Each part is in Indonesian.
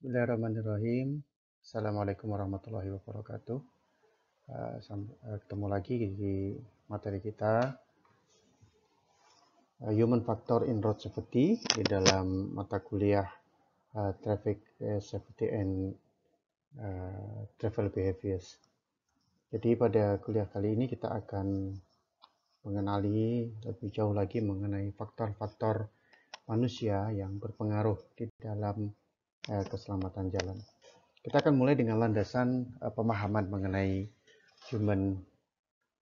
Bismillahirrahmanirrahim. Assalamualaikum warahmatullahi wabarakatuh. Eh, eh, ketemu lagi di materi kita eh, Human Factor in Road Safety di dalam mata kuliah Traffic Safety and Travel Behaviors. Jadi pada kuliah kali ini kita akan mengenali lebih jauh lagi mengenai faktor-faktor manusia yang berpengaruh di dalam Eh, keselamatan jalan. Kita akan mulai dengan landasan eh, pemahaman mengenai human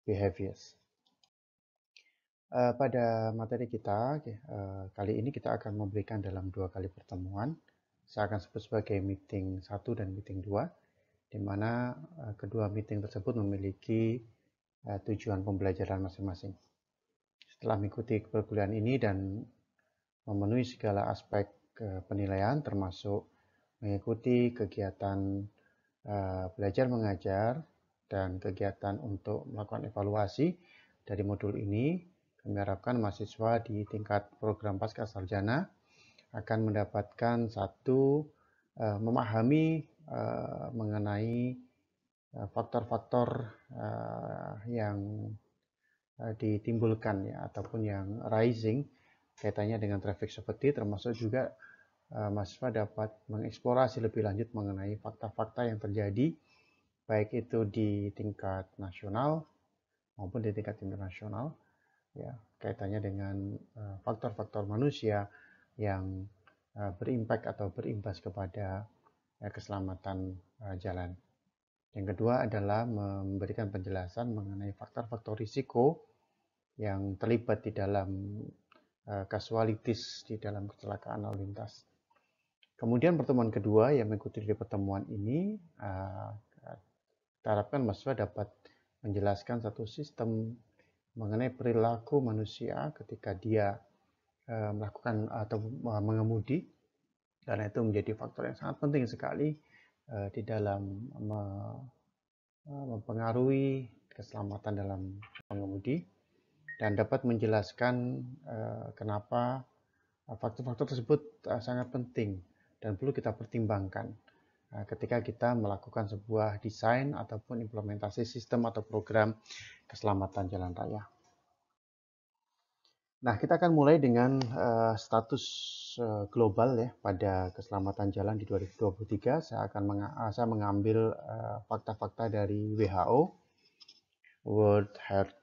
behaviors. Eh, pada materi kita kali ini kita akan memberikan dalam dua kali pertemuan. Saya akan sebut sebagai meeting satu dan meeting dua, di mana kedua meeting tersebut memiliki tujuan pembelajaran masing-masing. Setelah mengikuti perkuliahan ini dan memenuhi segala aspek penilaian termasuk mengikuti kegiatan uh, belajar mengajar dan kegiatan untuk melakukan evaluasi dari modul ini. Kami harapkan mahasiswa di tingkat program pasca sarjana akan mendapatkan satu uh, memahami uh, mengenai faktor-faktor yang ditimbulkan ya ataupun yang rising kaitannya dengan traffic seperti termasuk juga uh, mahasiswa dapat mengeksplorasi lebih lanjut mengenai fakta-fakta yang terjadi baik itu di tingkat nasional maupun di tingkat internasional ya kaitannya dengan eh, faktor-faktor uh, manusia yang uh, berimpact atau berimbas kepada keselamatan jalan. Yang kedua adalah memberikan penjelasan mengenai faktor-faktor risiko yang terlibat di dalam kasualitis di dalam kecelakaan lalu lintas. Kemudian pertemuan kedua yang mengikuti dari pertemuan ini, eh, kita harapkan mahasiswa dapat menjelaskan satu sistem mengenai perilaku manusia ketika dia eh, melakukan atau eh, mengemudi, karena itu menjadi faktor yang sangat penting sekali di dalam mempengaruhi keselamatan dalam mengemudi dan dapat menjelaskan kenapa faktor-faktor tersebut sangat penting dan perlu kita pertimbangkan nah, ketika kita melakukan sebuah desain ataupun implementasi sistem atau program keselamatan jalan raya. Nah, kita akan mulai dengan uh, status uh, global ya pada keselamatan jalan di 2023. Saya akan meng eh, saya mengambil fakta-fakta uh, dari WHO, World Health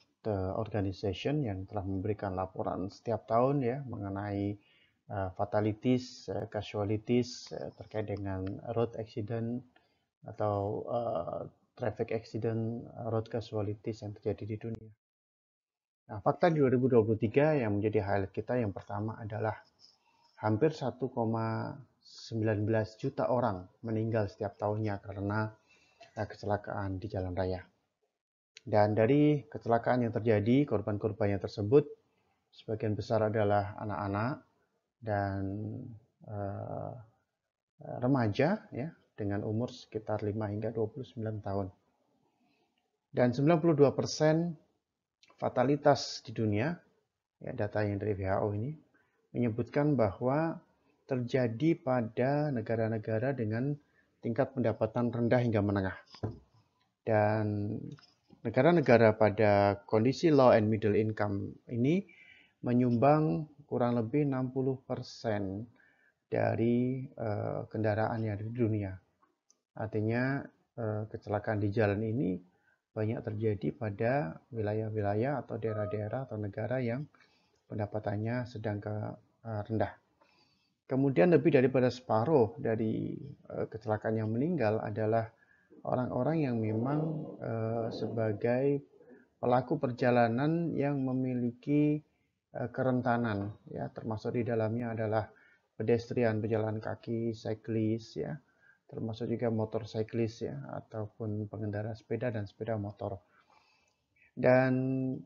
Organization yang telah memberikan laporan setiap tahun ya mengenai Eh, fatalities, eh, casualties eh, terkait dengan road accident atau traffic accident, road casualties yang terjadi di dunia. Nah, fakta di 2023 yang menjadi highlight kita yang pertama adalah hampir 1,19 juta orang meninggal setiap tahunnya karena kecelakaan di jalan raya. Dan dari kecelakaan yang terjadi, korban-korbannya tersebut sebagian besar adalah anak-anak dan uh, remaja ya dengan umur sekitar 5 hingga 29 tahun. Dan 92% fatalitas di dunia, ya data yang dari WHO ini, menyebutkan bahwa terjadi pada negara-negara dengan tingkat pendapatan rendah hingga menengah. Dan negara-negara pada kondisi low and middle income ini menyumbang kurang lebih 60% dari uh, kendaraan yang ada di dunia. Artinya uh, kecelakaan di jalan ini banyak terjadi pada wilayah-wilayah atau daerah-daerah atau negara yang pendapatannya sedang ke, uh, rendah. Kemudian lebih daripada separuh dari uh, kecelakaan yang meninggal adalah orang-orang yang memang uh, sebagai pelaku perjalanan yang memiliki Eh, kerentanan ya termasuk di dalamnya adalah pedestrian pejalan kaki cyclist ya termasuk juga motor cyclist ya ataupun pengendara sepeda dan sepeda motor dan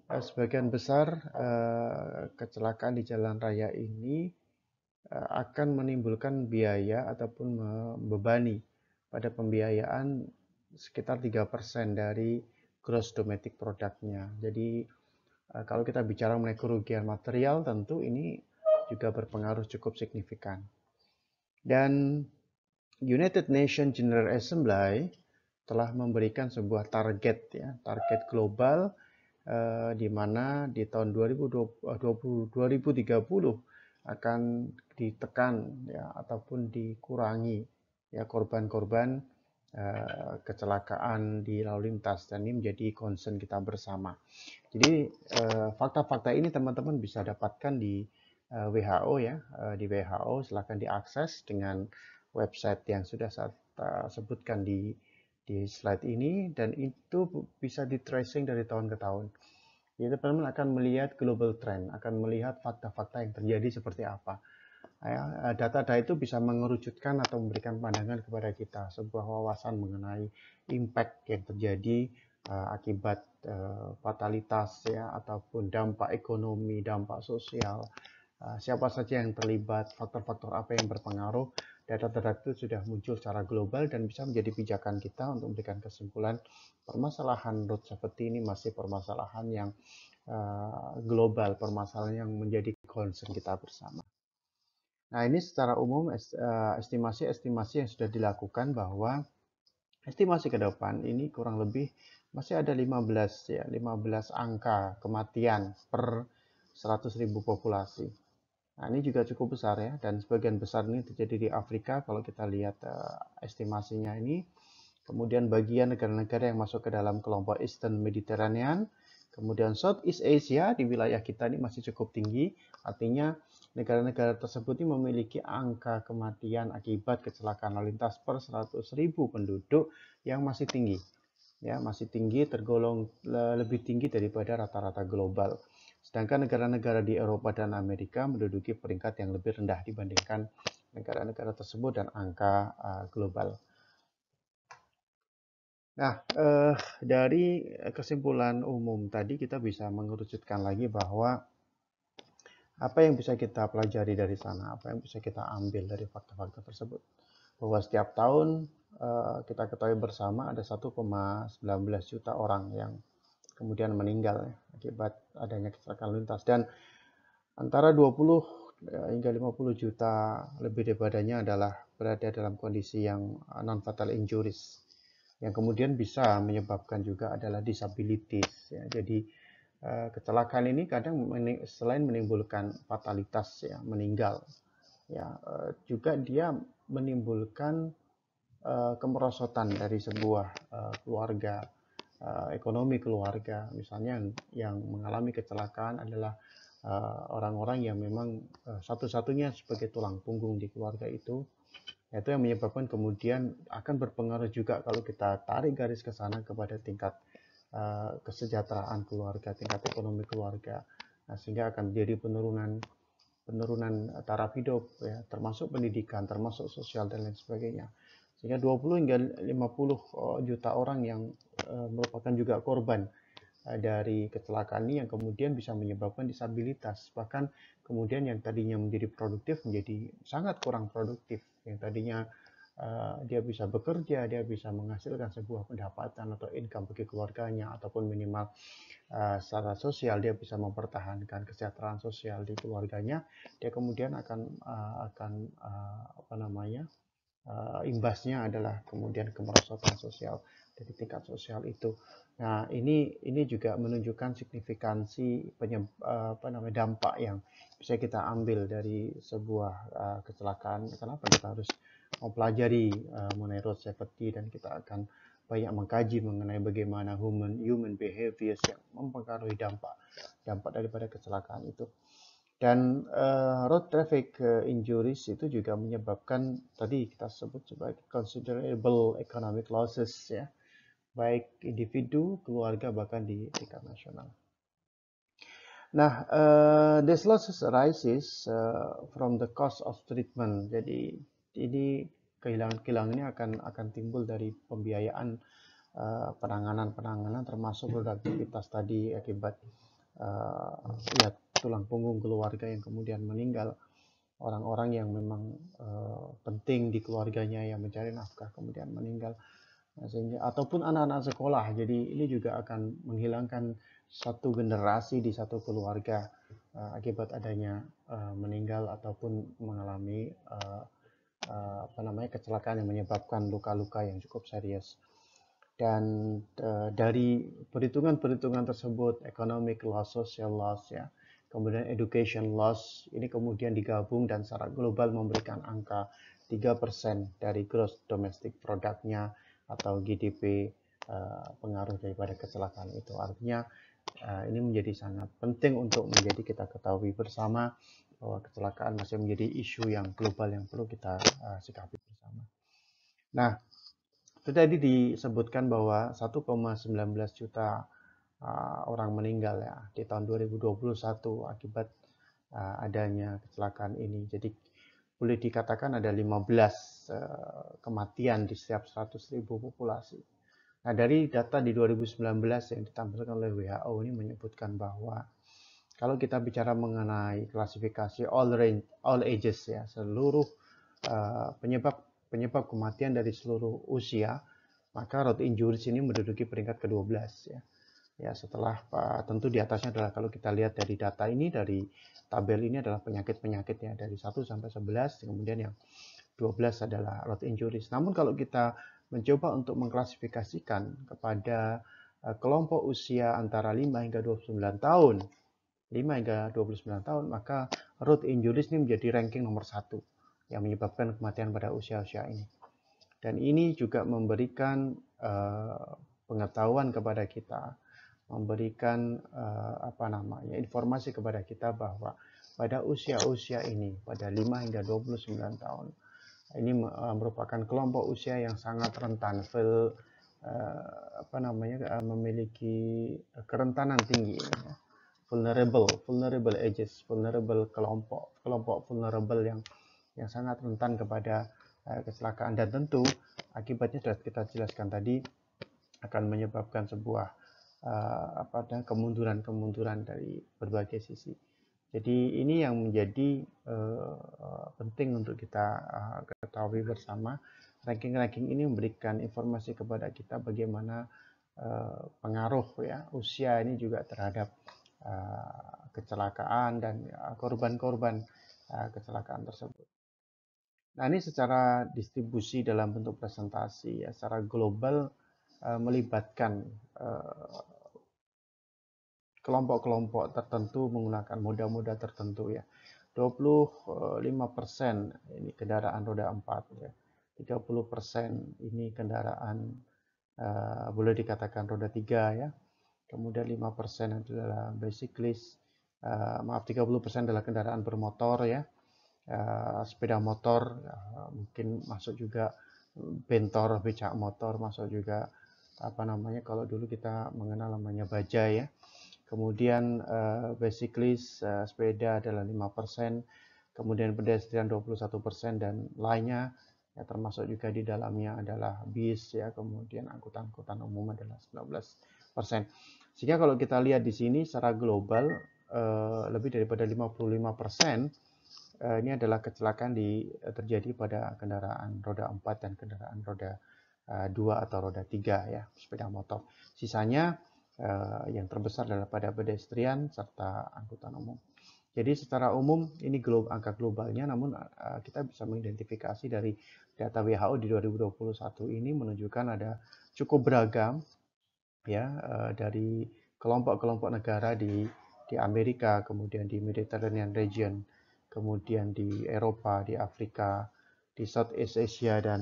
eh, sebagian besar eh, kecelakaan di jalan raya ini eh, akan menimbulkan biaya ataupun membebani pada pembiayaan sekitar 3% dari gross domestic productnya jadi Eh, kalau kita bicara mengenai kerugian material tentu ini juga berpengaruh cukup signifikan. Dan United Nations General Assembly telah memberikan sebuah target ya, target global eh, di mana di tahun 2020, 2030 eh, akan ditekan ya ataupun dikurangi ya korban-korban Eh, kecelakaan di lalu lintas dan ini menjadi concern kita bersama. Jadi eh, fakta-fakta ini teman-teman bisa dapatkan di eh, WHO ya, di WHO silahkan diakses dengan website yang sudah saya sebutkan di di slide ini dan itu bisa di tracing dari tahun ke tahun. Jadi teman-teman akan melihat global trend, akan melihat fakta-fakta yang terjadi seperti apa. Ya, eh, data-data itu bisa mengerucutkan atau memberikan pandangan kepada kita sebuah wawasan mengenai impact yang terjadi uh, akibat uh, fatalitas ya ataupun dampak ekonomi, dampak sosial. Uh, siapa saja yang terlibat, faktor-faktor apa yang berpengaruh. Data-data itu sudah muncul secara global dan bisa menjadi pijakan kita untuk memberikan kesimpulan permasalahan road safety ini masih permasalahan yang uh, global, permasalahan yang menjadi concern kita bersama. Nah, ini secara umum estimasi-estimasi eh, yang sudah dilakukan bahwa estimasi ke depan ini kurang lebih masih ada 15 ya, 15 angka kematian per 100.000 populasi. Nah, ini juga cukup besar ya dan sebagian besar ini terjadi di Afrika kalau kita lihat uh, estimasinya ini. Kemudian bagian negara-negara yang masuk ke dalam kelompok Eastern Mediterranean Kemudian Southeast Asia di wilayah kita ini masih cukup tinggi, artinya negara-negara tersebut ini memiliki angka kematian akibat kecelakaan lalu lintas per 100.000 penduduk yang masih tinggi. Ya, masih tinggi tergolong lebih tinggi daripada rata-rata global. Sedangkan negara-negara di Eropa dan Amerika menduduki peringkat yang lebih rendah dibandingkan negara-negara tersebut dan angka uh, global. Nah, eh, dari kesimpulan umum tadi kita bisa mengerucutkan lagi bahwa apa yang bisa kita pelajari dari sana, apa yang bisa kita ambil dari fakta-fakta tersebut. Bahwa setiap tahun eh, kita ketahui bersama ada 1,19 juta orang yang kemudian meninggal akibat adanya kecelakaan lintas dan antara 20 eh, hingga 50 juta lebih daripadanya adalah berada dalam kondisi yang non fatal injuries yang kemudian bisa menyebabkan juga adalah disabilitas, ya. Jadi eh, kecelakaan ini kadang selain menimbulkan fatalitas ya, meninggal ya eh, juga dia menimbulkan eh, kemerosotan dari sebuah keluarga ekonomi keluarga misalnya yang mengalami kecelakaan adalah orang-orang yang memang satu-satunya sebagai tulang punggung di keluarga itu itu yang menyebabkan kemudian akan berpengaruh juga kalau kita tarik garis ke sana kepada tingkat uh, kesejahteraan keluarga, tingkat ekonomi keluarga. Nah, sehingga akan menjadi penurunan penurunan taraf hidup ya, termasuk pendidikan, termasuk sosial dan lain sebagainya. Sehingga 20 hingga 50 eh, juta orang yang uh, merupakan juga korban dari kecelakaan ini yang kemudian bisa menyebabkan disabilitas, bahkan kemudian yang tadinya menjadi produktif menjadi sangat kurang produktif yang tadinya uh, dia bisa bekerja, dia bisa menghasilkan sebuah pendapatan atau income bagi keluarganya ataupun minimal uh, secara sosial dia bisa mempertahankan kesejahteraan sosial di keluarganya, dia kemudian akan uh, akan uh, apa namanya? Uh, imbasnya adalah kemudian kemerosotan sosial dari tingkat sosial itu. Nah, ini ini juga menunjukkan signifikansi penyeb, eh, apa namanya dampak yang bisa kita ambil dari sebuah uh, kecelakaan. Kenapa kita harus mempelajari uh, mengenai road safety dan kita akan banyak mengkaji mengenai bagaimana human human behaviors yang mempengaruhi dampak dampak daripada kecelakaan itu. Dan uh, road traffic uh, injuries itu juga menyebabkan tadi kita sebut sebagai considerable economic losses ya baik individu, keluarga, bahkan di tingkat nasional. Nah, uh, this loss arises uh, from the cost of treatment. Jadi ini kehilangan-kehilangan ini akan akan timbul dari pembiayaan eh, penanganan-penanganan uh, termasuk produktivitas tadi akibat uh, ya tulang punggung keluarga yang kemudian meninggal orang-orang yang memang uh, penting di keluarganya yang mencari nafkah kemudian meninggal sehingga ataupun anak-anak sekolah. Jadi ini juga akan menghilangkan satu generasi di satu keluarga uh, akibat adanya uh, meninggal ataupun mengalami uh, uh, apa namanya kecelakaan yang menyebabkan luka-luka yang cukup serius. Dan uh, dari perhitungan-perhitungan tersebut, economic loss, social ya, loss ya, kemudian education loss, ini kemudian digabung dan secara global memberikan angka 3% dari gross domestic product-nya atau GDP uh, eh, pengaruh daripada kecelakaan itu. Artinya uh, ini menjadi sangat penting untuk menjadi kita ketahui bersama bahwa kecelakaan masih menjadi isu yang global yang perlu kita uh, sikapi bersama. Nah, sudah tadi disebutkan bahwa 1,19 juta uh, orang meninggal ya di tahun 2021 akibat uh, adanya kecelakaan ini. Jadi boleh dikatakan ada 15 Eh, kematian di setiap 100.000 populasi. Nah, dari data di 2019 yang ditampilkan oleh WHO ini menyebutkan bahwa kalau kita bicara mengenai klasifikasi all range all ages ya, seluruh uh, penyebab penyebab kematian dari seluruh usia, maka road injuries ini menduduki peringkat ke-12 ya. Ya, setelah uh, tentu di atasnya adalah kalau kita lihat dari data ini dari tabel ini adalah penyakit-penyakitnya dari 1 sampai 11 kemudian yang 12 adalah road injuries. Namun kalau kita mencoba untuk mengklasifikasikan kepada eh, kelompok usia antara 5 hingga 29 tahun, 5 hingga 29 tahun, maka road injuries ini menjadi ranking nomor satu yang menyebabkan kematian pada usia-usia ini. Dan ini juga memberikan uh, pengetahuan kepada kita, memberikan uh, apa namanya informasi kepada kita bahwa pada usia-usia ini, pada 5 hingga 29 tahun, ini eh, merupakan kelompok usia yang sangat rentan fel, eh, apa namanya eh, memiliki kerentanan tinggi ya. vulnerable vulnerable ages vulnerable kelompok kelompok vulnerable yang yang sangat rentan kepada kecelakaan dan tentu akibatnya sudah kita jelaskan tadi akan menyebabkan sebuah apa kemunduran-kemunduran dari berbagai sisi. Jadi ini yang menjadi uh, penting untuk kita uh, ketahui bersama. Ranking-ranking ini memberikan informasi kepada kita bagaimana uh, pengaruh ya usia ini juga terhadap uh, kecelakaan dan korban-korban uh, kecelakaan tersebut. Nah ini secara distribusi dalam bentuk presentasi ya secara global uh, melibatkan uh, kelompok-kelompok tertentu menggunakan moda-moda tertentu ya. 25% ini kendaraan roda 4 ya. 30% ini kendaraan uh, boleh dikatakan roda 3 ya. Kemudian 5% adalah bicyclist, uh, eh, maaf 30% adalah kendaraan bermotor ya. Uh, sepeda motor uh, mungkin masuk juga bentor, becak motor masuk juga apa namanya kalau dulu kita mengenal namanya baja ya kemudian uh, eh, bicyclist uh, eh, sepeda adalah 5%, kemudian pedestrian 21% dan lainnya ya termasuk juga di dalamnya adalah bis ya kemudian angkutan-angkutan umum adalah 19 sehingga kalau kita lihat di sini secara global eh, lebih daripada 55 persen eh, ini adalah kecelakaan di, terjadi pada kendaraan roda 4 dan kendaraan roda dua 2 atau roda 3 ya sepeda motor sisanya Eh, yang terbesar adalah pada pedestrian serta angkutan umum. Jadi secara umum ini global, angka globalnya, namun eh, kita bisa mengidentifikasi dari data WHO di 2021 ini menunjukkan ada cukup beragam ya eh, dari kelompok-kelompok negara di di Amerika, kemudian di Mediterranean region, kemudian di Eropa, di Afrika, di Southeast Asia dan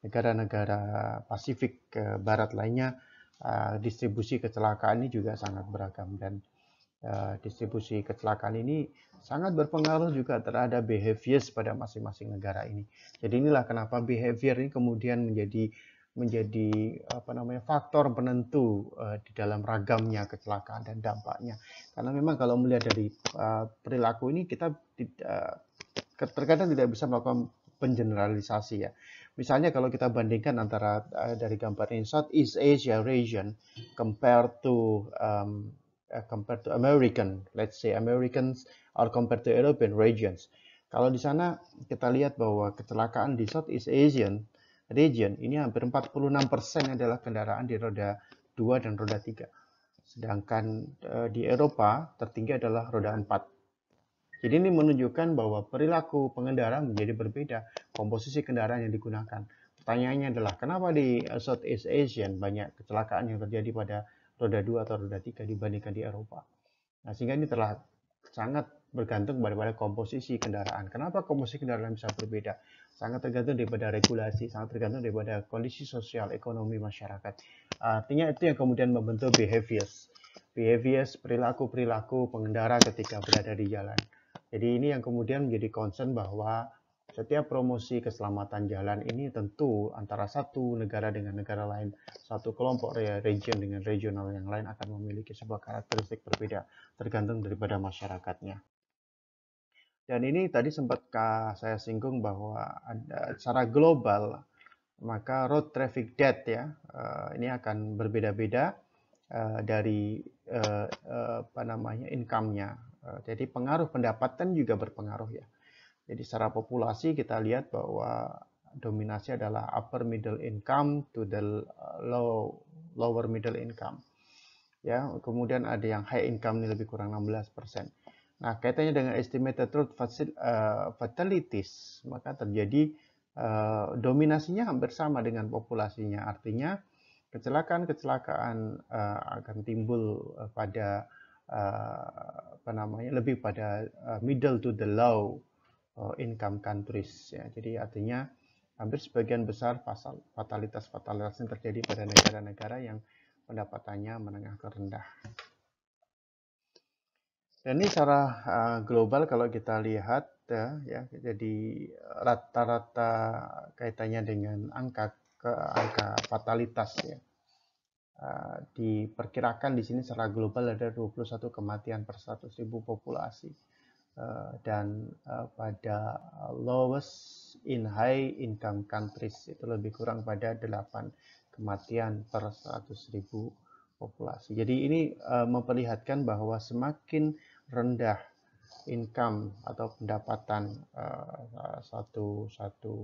negara-negara Pasifik ke Barat lainnya Eh, distribusi kecelakaan ini juga sangat beragam dan uh, distribusi kecelakaan ini sangat berpengaruh juga terhadap behaviors pada masing-masing negara ini. Jadi inilah kenapa behavior ini kemudian menjadi menjadi apa namanya faktor penentu uh, di dalam ragamnya kecelakaan dan dampaknya. Karena memang kalau melihat dari uh, perilaku ini kita tidak, terkadang tidak bisa melakukan pengeneralisasi ya. Misalnya kalau kita bandingkan antara uh, dari gambar ini Southeast Asia region compared to um, uh, compared to American, let's say Americans or compared to European regions. Kalau di sana kita lihat bahwa kecelakaan di Southeast Asian region ini hampir 46% adalah kendaraan di roda 2 dan roda 3. Sedangkan uh, di Eropa tertinggi adalah roda 4. Jadi ini menunjukkan bahwa perilaku pengendara menjadi berbeda komposisi kendaraan yang digunakan. Pertanyaannya adalah kenapa di eh, South East Asian banyak kecelakaan yang terjadi pada roda 2 atau roda 3 dibandingkan di Eropa. Nah, sehingga ini telah sangat bergantung pada komposisi kendaraan. Kenapa komposisi kendaraan bisa berbeda? Sangat tergantung daripada regulasi, sangat tergantung daripada kondisi sosial, ekonomi masyarakat. Artinya itu yang kemudian membentuk behaviors. Behaviors, perilaku-perilaku pengendara ketika berada di jalan. Jadi ini yang kemudian menjadi concern bahwa setiap promosi keselamatan jalan ini tentu antara satu negara dengan negara lain, satu kelompok region dengan regional yang lain akan memiliki sebuah karakteristik berbeda tergantung daripada masyarakatnya. Dan ini tadi sempat saya singgung bahwa ada secara global maka road traffic death ya eh, ini akan berbeda-beda eh, dari eh, apa namanya income-nya Eh, jadi pengaruh pendapatan juga berpengaruh ya. Jadi secara populasi kita lihat bahwa dominasi adalah upper middle income to the low lower middle income. Ya, kemudian ada yang high income ini lebih kurang 16%. Nah, kaitannya dengan estimated truth eh, fatalities, maka terjadi uh, dominasinya hampir sama dengan populasinya. Artinya kecelakaan-kecelakaan uh, akan timbul uh, pada Eh, apa namanya lebih pada eh, middle to the low eh, income countries ya. Jadi artinya hampir sebagian besar fatalitas-fatalitas yang terjadi pada negara-negara yang pendapatannya menengah ke rendah. Dan ini secara uh, global kalau kita lihat ya, ya jadi rata-rata kaitannya dengan angka ke angka fatalitas ya. Eh, diperkirakan di sini secara global ada 21 kematian per 100.000 populasi. Eh, dan eh, pada lowest in high income countries itu lebih kurang pada 8 kematian per 100.000 populasi. Jadi ini memperlihatkan bahwa semakin rendah income atau pendapatan uh, satu satu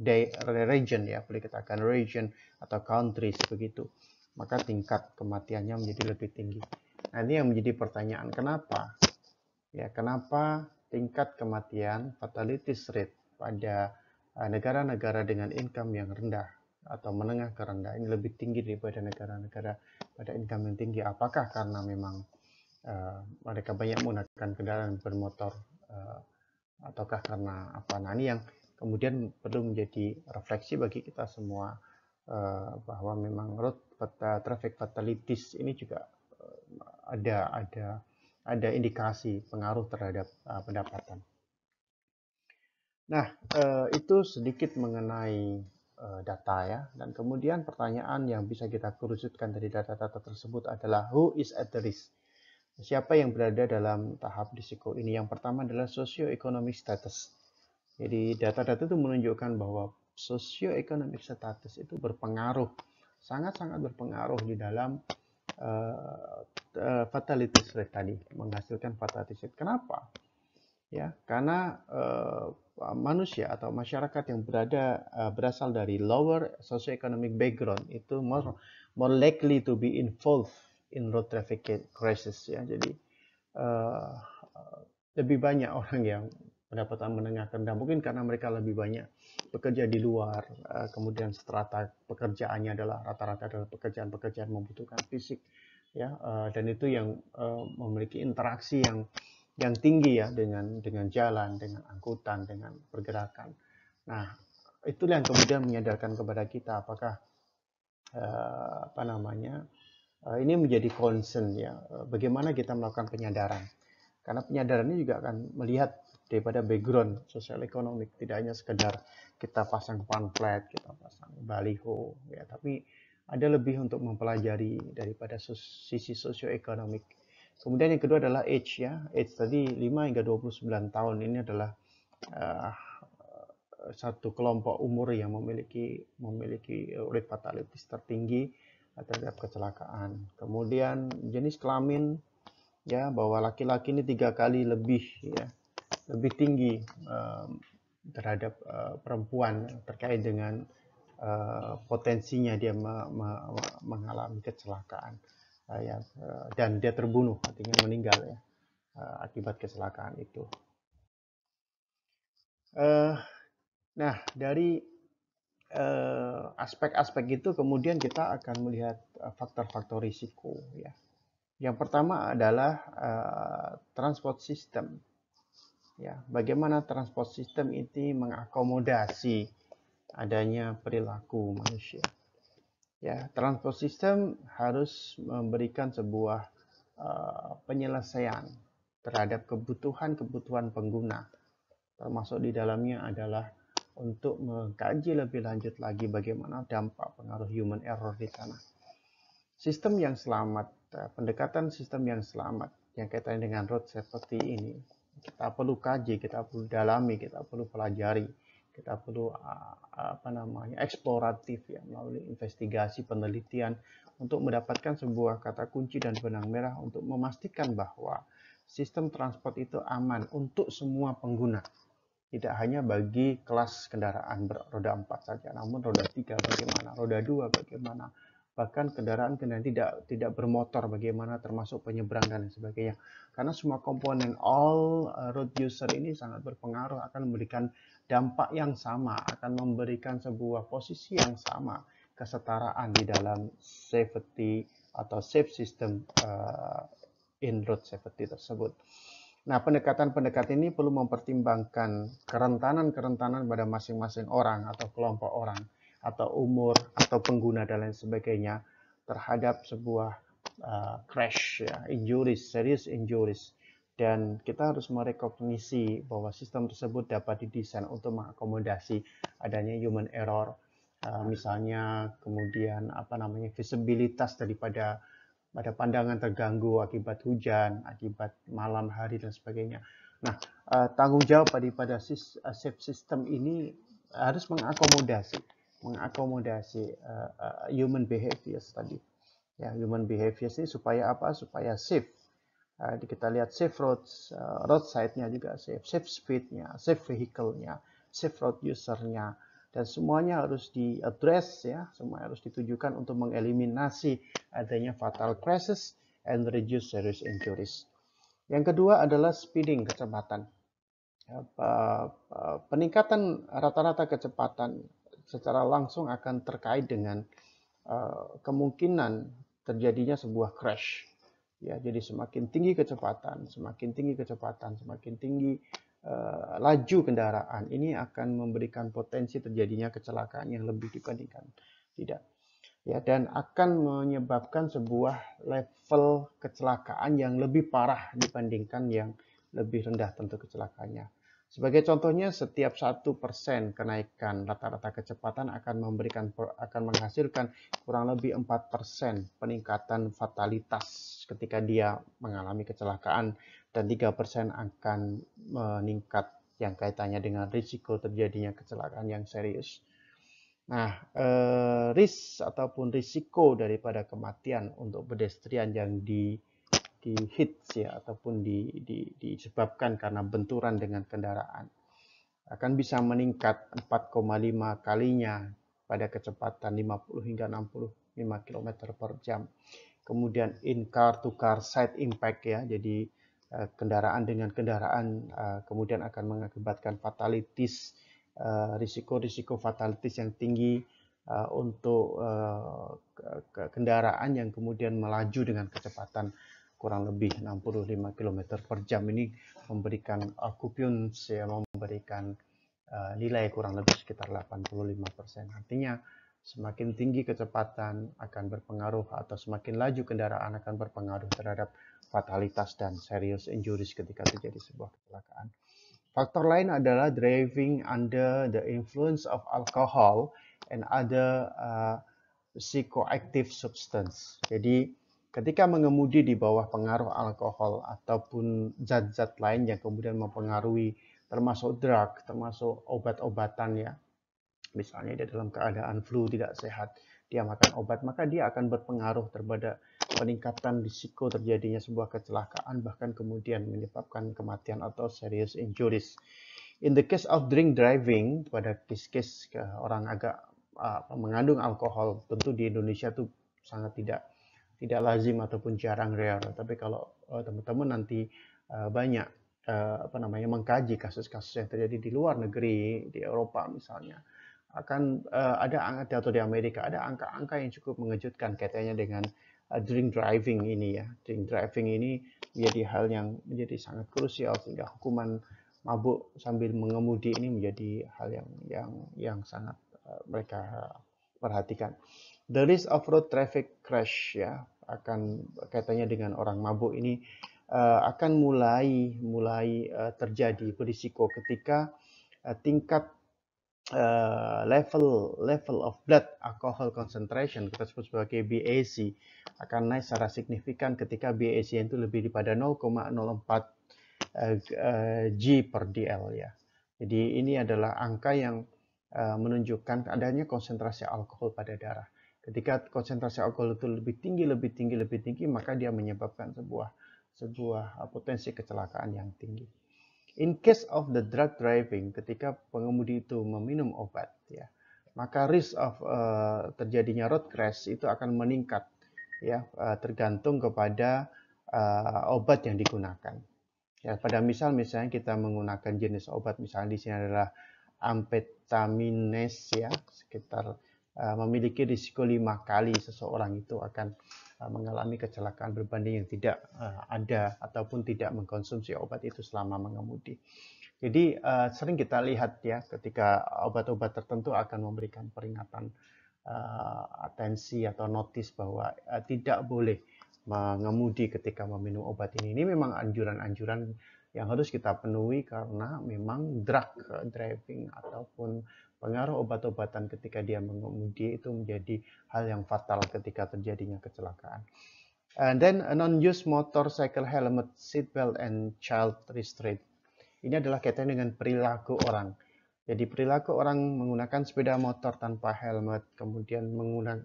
day, region ya, boleh katakan region atau countries begitu maka tingkat kematiannya menjadi lebih tinggi. Nah, ini yang menjadi pertanyaan kenapa? Ya, kenapa tingkat kematian fatality rate pada eh, negara-negara dengan income yang rendah atau menengah ke rendah ini lebih tinggi daripada negara-negara pada income yang tinggi. Apakah karena memang uh, mereka banyak menggunakan kendaraan bermotor uh, ataukah karena apa? Nah, ini yang kemudian perlu menjadi refleksi bagi kita semua Eh, bahwa memang road peta traffic fatalities ini juga eh, ada ada ada indikasi pengaruh terhadap eh, pendapatan. Nah, itu sedikit mengenai data ya. Dan kemudian pertanyaan yang bisa kita kerucutkan dari data-data tersebut adalah who is at the risk? Siapa yang berada dalam tahap risiko ini? Yang pertama adalah socio economic status. Jadi data-data itu menunjukkan bahwa Socioeconomic status itu berpengaruh sangat-sangat berpengaruh di dalam uh, uh, fatality rate tadi menghasilkan fatality rate. Kenapa? Ya, karena uh, manusia atau masyarakat yang berada uh, berasal dari lower socioeconomic background itu more more likely to be involved in road traffic crisis ya. Jadi uh, lebih banyak orang yang pendapatan menengah rendah mungkin karena mereka lebih banyak bekerja di luar eh, kemudian strata pekerjaannya adalah rata-rata adalah pekerjaan-pekerjaan membutuhkan fisik ya eh, dan itu yang eh, memiliki interaksi yang yang tinggi ya dengan dengan jalan dengan angkutan dengan pergerakan nah itulah yang kemudian menyadarkan kepada kita apakah apa namanya ini menjadi concern ya bagaimana kita melakukan penyadaran karena penyadaran ini juga akan melihat daripada background sosial ekonomi tidak hanya sekedar kita pasang pamflet kita pasang baliho ya tapi ada lebih untuk mempelajari daripada sisi sosio ekonomi kemudian yang kedua adalah age ya age tadi 5 hingga 29 tahun ini adalah uh, satu kelompok umur yang memiliki memiliki rate fatalitas tertinggi terhadap kecelakaan kemudian jenis kelamin ya bahwa laki-laki ini tiga kali lebih ya lebih tinggi ehm, terhadap eh, perempuan terkait dengan eh, potensinya dia mengalami kecelakaan eh, ya, dan dia terbunuh artinya meninggal ya akibat kecelakaan itu. nah dari aspek-aspek itu kemudian kita akan melihat faktor-faktor risiko ya. Yang pertama adalah transport system ya bagaimana transport system itu mengakomodasi adanya perilaku manusia ya transport system harus memberikan sebuah uh, penyelesaian terhadap kebutuhan-kebutuhan pengguna termasuk di dalamnya adalah untuk mengkaji lebih lanjut lagi bagaimana dampak pengaruh human error di sana sistem yang selamat eh, pendekatan sistem yang selamat yang kaitannya dengan road safety ini kita perlu kaji, kita perlu dalami, kita perlu pelajari, kita perlu apa namanya eksploratif ya melalui investigasi penelitian untuk mendapatkan sebuah kata kunci dan benang merah untuk memastikan bahwa sistem transport itu aman untuk semua pengguna tidak hanya bagi kelas kendaraan roda 4 saja namun roda 3 bagaimana roda 2 bagaimana bahkan kendaraan-kendaraan tidak tidak bermotor bagaimana termasuk penyeberang dan sebagainya karena semua komponen all uh, road user ini sangat berpengaruh akan memberikan dampak yang sama akan memberikan sebuah posisi yang sama kesetaraan di dalam safety atau safe system uh, in road safety tersebut. Nah, pendekatan-pendekatan ini perlu mempertimbangkan kerentanan-kerentanan pada masing-masing orang atau kelompok orang atau umur atau pengguna dan lain sebagainya terhadap sebuah uh, crash ya, injuries, serious injuries. Dan kita harus merekognisi bahwa sistem tersebut dapat didesain untuk mengakomodasi adanya human error, uh, misalnya kemudian apa namanya visibilitas daripada pada pandangan terganggu akibat hujan, akibat malam hari dan sebagainya. Nah, uh, tanggung jawab daripada sis, uh, safe system ini harus mengakomodasi mengakomodasi uh, uh, human behaviors tadi. Ya, human behaviors ini supaya apa? Supaya safe. Uh, kita lihat safe roads, uh, roadside-nya juga safe, safe speed-nya, safe vehicle-nya, safe road user-nya, dan semuanya harus di address ya, semua harus ditujukan untuk mengeliminasi adanya fatal crashes and reduce serious injuries. Yang kedua adalah speeding kecepatan. Ya, peningkatan rata-rata kecepatan secara langsung akan terkait dengan uh, kemungkinan terjadinya sebuah crash. Ya, jadi semakin tinggi kecepatan, semakin tinggi kecepatan, semakin tinggi uh, laju kendaraan, ini akan memberikan potensi terjadinya kecelakaan yang lebih dibandingkan tidak. Ya, dan akan menyebabkan sebuah level kecelakaan yang lebih parah dibandingkan yang lebih rendah tentu kecelakaannya. Sebagai contohnya, setiap satu persen kenaikan rata-rata kecepatan akan memberikan akan menghasilkan kurang lebih empat persen peningkatan fatalitas ketika dia mengalami kecelakaan dan tiga persen akan meningkat yang kaitannya dengan risiko terjadinya kecelakaan yang serius. Nah, eh, risk ataupun risiko daripada kematian untuk pedestrian yang di di hits ya ataupun di, di, disebabkan karena benturan dengan kendaraan akan bisa meningkat 4,5 kalinya pada kecepatan 50 hingga 65 km per jam. Kemudian in car to car side impact ya, jadi eh, kendaraan dengan kendaraan eh, kemudian akan mengakibatkan fatalitis eh, risiko-risiko fatalitis yang tinggi untuk kendaraan yang kemudian melaju dengan kecepatan kurang lebih 65 km per jam ini memberikan kupion saya memberikan uh, nilai kurang lebih sekitar 85%. persen Artinya semakin tinggi kecepatan akan berpengaruh atau semakin laju kendaraan akan berpengaruh terhadap fatalitas dan serius injuries ketika terjadi sebuah kecelakaan. Faktor lain adalah driving under the influence of alcohol and other uh, eh, psychoactive substance. Jadi ketika mengemudi di bawah pengaruh alkohol ataupun zat-zat lain yang kemudian mempengaruhi termasuk drug, termasuk obat-obatan ya. Misalnya dia dalam keadaan flu tidak sehat, dia makan obat, maka dia akan berpengaruh terhadap peningkatan risiko terjadinya sebuah kecelakaan bahkan kemudian menyebabkan kematian atau serious injuries. In the case of drink driving, pada case case eh, orang agak uh, mengandung alkohol, tentu di Indonesia tuh sangat tidak tidak lazim ataupun jarang rare. Tapi kalau eh, teman-teman nanti eh, banyak eh, apa namanya mengkaji kasus-kasus yang terjadi di luar negeri di Eropa misalnya akan ada angka atau di Amerika ada angka-angka yang cukup mengejutkan katanya dengan drink driving ini ya. Drink driving ini menjadi hal yang menjadi sangat krusial sehingga hukuman mabuk sambil mengemudi ini menjadi hal yang yang yang sangat mereka perhatikan the risk of road traffic crash ya akan kaitannya dengan orang mabuk ini uh, akan mulai mulai uh, terjadi berisiko ketika uh, tingkat uh, level level of blood alcohol concentration kita sebut sebagai BAC akan naik secara signifikan ketika BAC itu lebih daripada 0,04 G per DL ya. Jadi ini adalah angka yang menunjukkan adanya konsentrasi alkohol pada darah. Ketika konsentrasi alkohol itu lebih tinggi, lebih tinggi, lebih tinggi, maka dia menyebabkan sebuah sebuah uh, potensi kecelakaan yang tinggi. In case of the drug driving, ketika pengemudi itu meminum obat, ya, maka risk of uh, terjadinya road crash itu akan meningkat, ya, uh, tergantung kepada uh, obat yang digunakan. Ya, pada misal misalnya kita menggunakan jenis obat, misalnya di sini adalah amfetamines ya, sekitar Eh, memiliki risiko lima kali seseorang itu akan eh, mengalami kecelakaan berbanding yang tidak eh, ada ataupun tidak mengkonsumsi obat itu selama mengemudi. Jadi sering kita lihat ya ketika obat-obat tertentu akan memberikan peringatan atensi atau notis bahwa tidak boleh mengemudi ketika meminum obat ini. Ini memang anjuran-anjuran yang harus kita penuhi karena memang drug driving ataupun pengaruh obat-obatan ketika dia mengemudi itu menjadi hal yang fatal ketika terjadinya kecelakaan. And then non-use motorcycle helmet, seatbelt, and child restraint. Ini adalah kaitannya dengan perilaku orang. Jadi perilaku orang menggunakan sepeda motor tanpa helmet, kemudian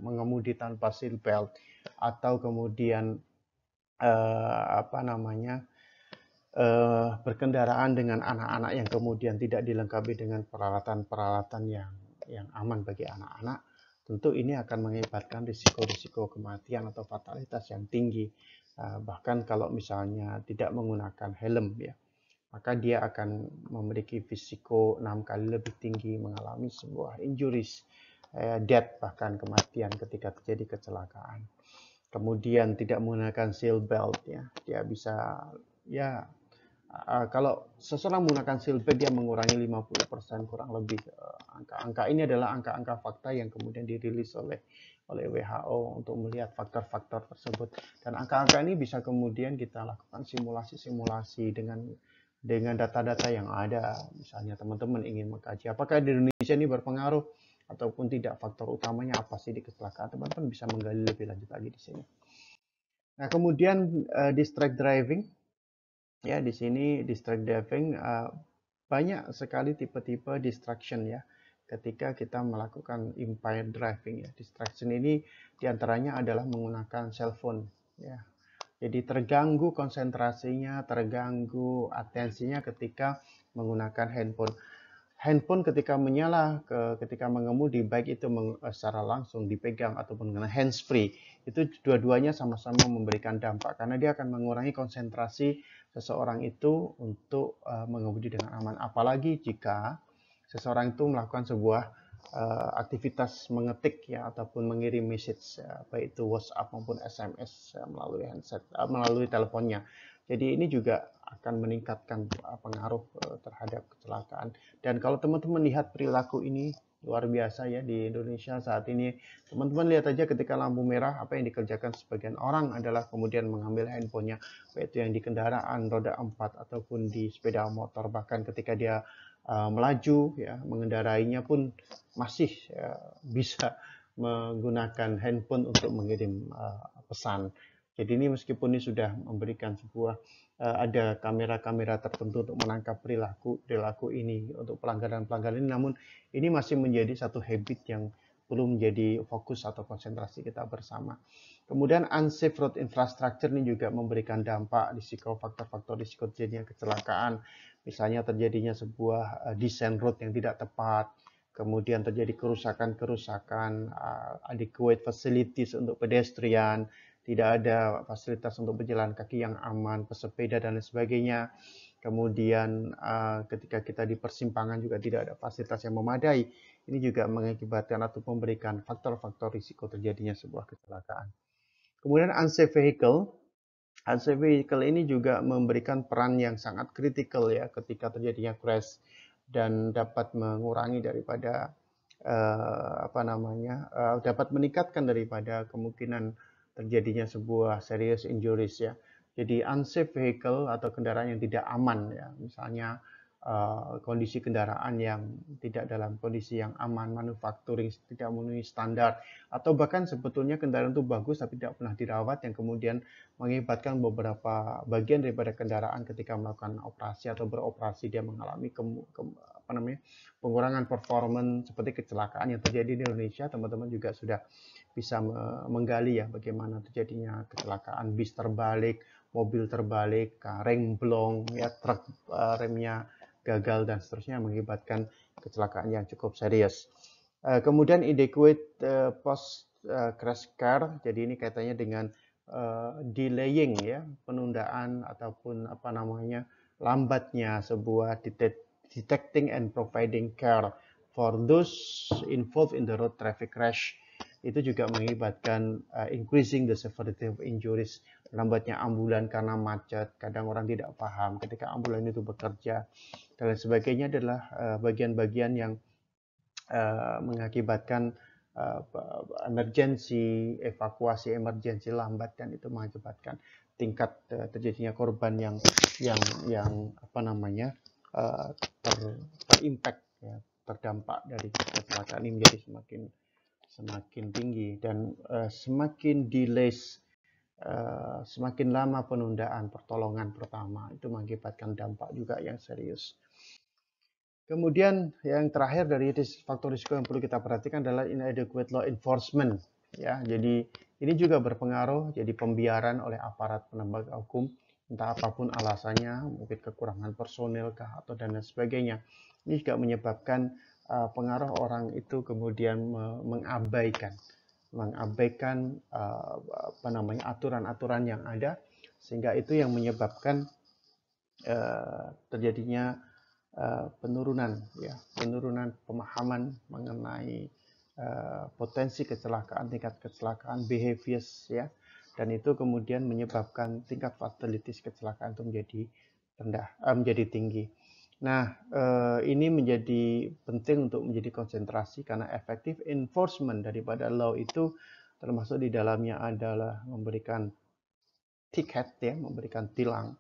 mengemudi tanpa seatbelt, atau kemudian uh, apa namanya eh, berkendaraan dengan anak-anak yang kemudian tidak dilengkapi dengan peralatan-peralatan yang yang aman bagi anak-anak, tentu ini akan mengibatkan risiko-risiko kematian atau fatalitas yang tinggi. Eh, bahkan kalau misalnya tidak menggunakan helm ya, maka dia akan memiliki risiko enam kali lebih tinggi mengalami sebuah injuries, eh, death bahkan kematian ketika terjadi kecelakaan kemudian tidak menggunakan seal belt ya dia bisa ya Eh, eh, kalau seseorang menggunakan silbet dia mengurangi 50% kurang lebih angka-angka eh, uh, ini adalah angka-angka fakta yang kemudian dirilis oleh oleh WHO untuk melihat faktor-faktor tersebut dan angka-angka ini bisa kemudian kita lakukan simulasi-simulasi dengan dengan data-data yang ada misalnya teman-teman ingin mengkaji apakah di Indonesia ini berpengaruh ataupun tidak faktor utamanya apa sih di kecelakaan teman-teman bisa menggali lebih lanjut lagi di sini nah kemudian uh, distract driving Ya, di sini distract diving uh, banyak sekali tipe-tipe distraction ya ketika kita melakukan impaired driving ya. Distraction ini diantaranya adalah menggunakan cell phone ya. Jadi terganggu konsentrasinya, terganggu atensinya ketika menggunakan handphone. Handphone ketika menyala, ke, ketika mengemudi, baik itu eh, secara langsung dipegang ataupun dengan handsfree, itu dua-duanya sama-sama memberikan dampak karena dia akan mengurangi konsentrasi seseorang itu untuk uh, mengemudi dengan aman. Apalagi jika seseorang itu melakukan sebuah uh, aktivitas mengetik ya ataupun mengirim message ya, baik itu WhatsApp maupun SMS ya, melalui handset uh, melalui teleponnya. Jadi ini juga akan meningkatkan pengaruh terhadap kecelakaan. Dan kalau teman-teman lihat perilaku ini luar biasa ya di Indonesia saat ini. Teman-teman lihat aja ketika lampu merah apa yang dikerjakan sebagian orang adalah kemudian mengambil handphonenya, baik itu yang di kendaraan roda empat ataupun di sepeda motor bahkan ketika dia uh, melaju ya mengendarainya pun masih uh, bisa menggunakan handphone untuk mengirim uh, pesan. Jadi ini meskipun ini sudah memberikan sebuah Eh, ada kamera-kamera tertentu untuk menangkap perilaku perilaku ini untuk pelanggaran-pelanggaran ini namun ini masih menjadi satu habit yang belum menjadi fokus atau konsentrasi kita bersama. Kemudian unsafe road infrastructure ini juga memberikan dampak risiko faktor-faktor risiko terjadinya kecelakaan. Misalnya terjadinya sebuah eh, desain road yang tidak tepat, kemudian terjadi kerusakan-kerusakan, eh, adequate facilities untuk pedestrian, tidak ada fasilitas untuk berjalan kaki yang aman, pesepeda dan lain sebagainya. Kemudian eh, ketika kita di persimpangan juga tidak ada fasilitas yang memadai. Ini juga mengakibatkan atau memberikan faktor-faktor risiko terjadinya sebuah kecelakaan. Kemudian unsafe vehicle. Unsafe vehicle ini juga memberikan peran yang sangat kritikal ya ketika terjadinya crash dan dapat mengurangi daripada eh, apa namanya eh, dapat meningkatkan daripada kemungkinan terjadinya sebuah serius injuries ya. Jadi unsafe vehicle atau kendaraan yang tidak aman ya, misalnya uh, kondisi kendaraan yang tidak dalam kondisi yang aman, manufacturing tidak memenuhi standar, atau bahkan sebetulnya kendaraan itu bagus tapi tidak pernah dirawat yang kemudian mengibatkan beberapa bagian daripada kendaraan ketika melakukan operasi atau beroperasi dia mengalami ke, ke, apa namanya pengurangan performan seperti kecelakaan yang terjadi di Indonesia teman-teman juga sudah bisa menggali ya bagaimana terjadinya kecelakaan bis terbalik, mobil terbalik, kareng blong, ya truk e, remnya gagal dan seterusnya mengakibatkan kecelakaan yang cukup serius. E, kemudian inadequate post e, crash car, jadi ini kaitannya dengan delaying ya, penundaan ataupun apa namanya lambatnya sebuah detecting and providing care for those involved in the road traffic crash itu juga mengibatkan uh, increasing the severity of injuries, lambatnya ambulan karena macet, kadang orang tidak paham ketika ambulan itu bekerja, dan lain sebagainya adalah uh, bagian-bagian uh, yang uh, mengakibatkan uh, emergency, evakuasi emergensi lambat dan itu mengakibatkan tingkat uh, terjadinya korban yang yang yang apa namanya uh, ter, terimpact ya, terdampak dari kecelakaan ini menjadi semakin semakin tinggi dan uh, semakin delays uh, semakin lama penundaan pertolongan pertama itu mengakibatkan dampak juga yang serius. Kemudian yang terakhir dari faktor risiko yang perlu kita perhatikan adalah inadequate law enforcement ya. Jadi ini juga berpengaruh jadi pembiaran oleh aparat penembak hukum entah apapun alasannya, mungkin kekurangan personil kah atau dan sebagainya. Ini juga menyebabkan uh, pengaruh orang itu kemudian mengabaikan mengabaikan uh, apa namanya aturan-aturan yang ada sehingga itu yang menyebabkan uh, terjadinya uh, penurunan ya penurunan pemahaman mengenai uh, potensi kecelakaan tingkat kecelakaan behaviors ya dan itu kemudian menyebabkan tingkat fatalitas kecelakaan itu menjadi rendah uh, menjadi tinggi. Nah, eh, ini menjadi penting untuk menjadi konsentrasi karena efektif enforcement daripada law itu termasuk di dalamnya adalah memberikan tiket ya, memberikan tilang.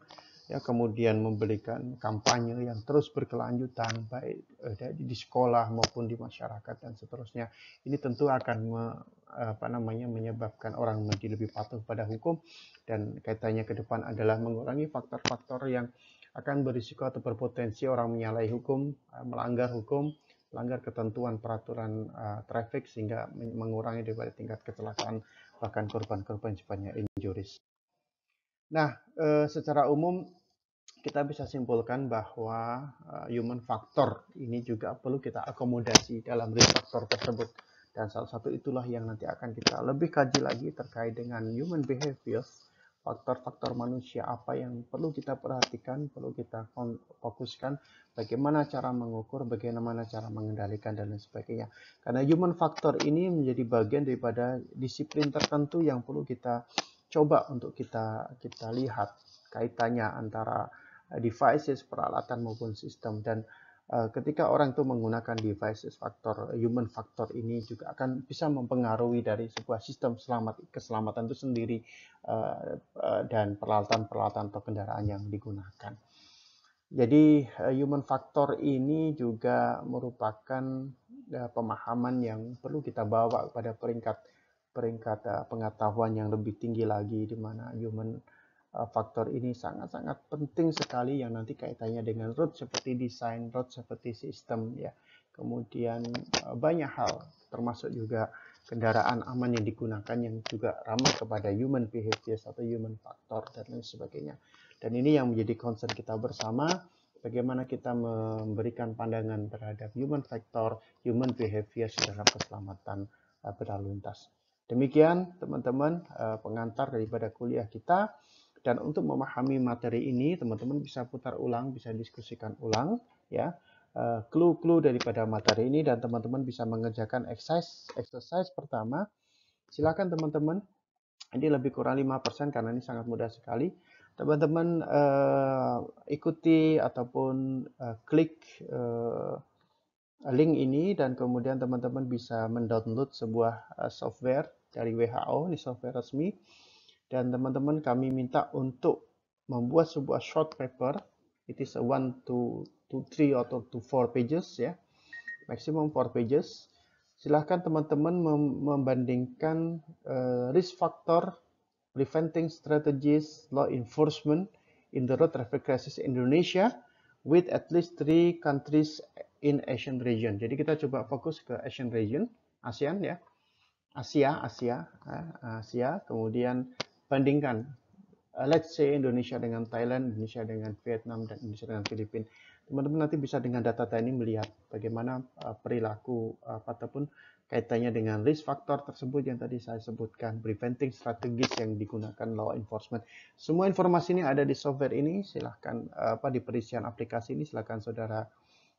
Ya, kemudian memberikan kampanye yang terus berkelanjutan baik eh, di sekolah maupun di masyarakat dan seterusnya. Ini tentu akan me, apa namanya menyebabkan orang menjadi lebih patuh pada hukum dan kaitannya ke depan adalah mengurangi faktor-faktor yang akan berisiko atau berpotensi orang menyalahi hukum, eh, melanggar hukum, melanggar ketentuan peraturan uh, traffic sehingga mengurangi daripada tingkat kecelakaan bahkan korban-korban -korban injuris. Nah, uh, secara umum kita bisa simpulkan bahwa uh, human factor ini juga perlu kita akomodasi dalam risk factor tersebut. Dan salah satu itulah yang nanti akan kita lebih kaji lagi terkait dengan human behavior faktor-faktor manusia apa yang perlu kita perhatikan, perlu kita fokuskan, bagaimana cara mengukur, bagaimana cara mengendalikan dan lain sebagainya. Karena human factor ini menjadi bagian daripada disiplin tertentu yang perlu kita coba untuk kita kita lihat kaitannya antara eh, devices, peralatan maupun sistem dan Eh, ketika orang itu menggunakan devices faktor human faktor ini juga akan bisa mempengaruhi dari sebuah sistem selamat keselamatan itu sendiri eh, eh, dan peralatan-peralatan atau kendaraan yang digunakan. Jadi human factor ini juga merupakan pemahaman yang perlu kita bawa pada peringkat peringkat pengetahuan yang lebih tinggi lagi di mana human Eh, faktor ini sangat-sangat penting sekali yang nanti kaitannya dengan root seperti desain, root seperti sistem ya. Kemudian eh, banyak hal termasuk juga kendaraan aman yang digunakan yang juga ramah kepada human behavior atau human factor dan lain sebagainya. Dan ini yang menjadi concern kita bersama bagaimana kita memberikan pandangan terhadap human factor, human behavior dalam keselamatan eh, berlalu lintas. Demikian teman-teman pengantar daripada kuliah kita. Dan untuk memahami materi ini, teman-teman bisa putar ulang, bisa diskusikan ulang, ya eh, clue-clue uh, daripada materi ini dan teman-teman bisa mengerjakan exercise exercise pertama. Silakan teman-teman. Ini lebih kurang 5% karena ini sangat mudah sekali. Teman-teman uh, ikuti ataupun uh, klik uh, link ini dan kemudian teman-teman bisa mendownload sebuah uh, software dari WHO, ini software resmi dan teman-teman kami minta untuk membuat sebuah short paper it is a 1 to, two, 3 atau to 4 pages ya maximum 4 pages silahkan teman-teman mem membandingkan uh, risk factor preventing strategies law enforcement in the road traffic crisis in Indonesia with at least three countries in Asian region jadi kita coba fokus ke Asian region ASEAN ya Asia Asia eh, Asia kemudian bandingkan uh, let's say Indonesia dengan Thailand, Indonesia dengan Vietnam dan Indonesia dengan Filipina. Teman-teman nanti bisa dengan data-data ini melihat bagaimana uh, perilaku uh, ataupun kaitannya dengan risk factor tersebut yang tadi saya sebutkan, preventing strategis yang digunakan law enforcement. Semua informasi ini ada di software ini, silahkan uh, apa di perisian aplikasi ini silahkan saudara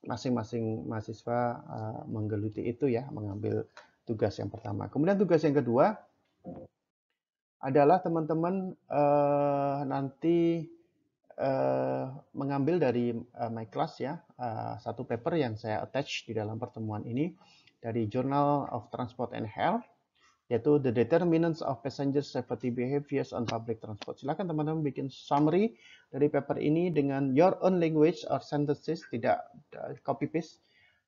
masing-masing mahasiswa uh, menggeluti itu ya, mengambil tugas yang pertama. Kemudian tugas yang kedua adalah teman-teman uh, nanti uh, mengambil dari uh, my class ya uh, satu paper yang saya attach di dalam pertemuan ini dari Journal of Transport and Health yaitu the determinants of passenger safety behaviors on public transport. Silakan teman-teman bikin summary dari paper ini dengan your own language or sentences tidak copy paste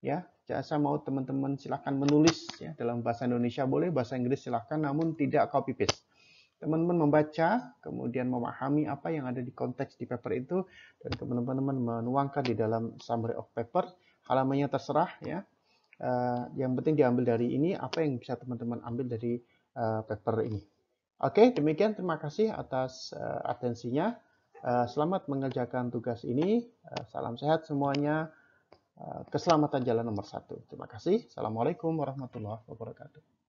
ya. Jadi saya mau teman-teman silakan menulis ya dalam bahasa Indonesia boleh, bahasa Inggris silahkan namun tidak copy paste teman-teman membaca, kemudian memahami apa yang ada di konteks di paper itu, dan teman-teman menuangkan di dalam summary of paper, halamannya terserah ya. Uh, yang penting diambil dari ini, apa yang bisa teman-teman ambil dari uh, paper ini. Oke, okay, demikian terima kasih atas uh, atensinya. Uh, selamat mengerjakan tugas ini. Uh, salam sehat semuanya. Uh, keselamatan jalan nomor satu. Terima kasih. Assalamualaikum warahmatullahi wabarakatuh.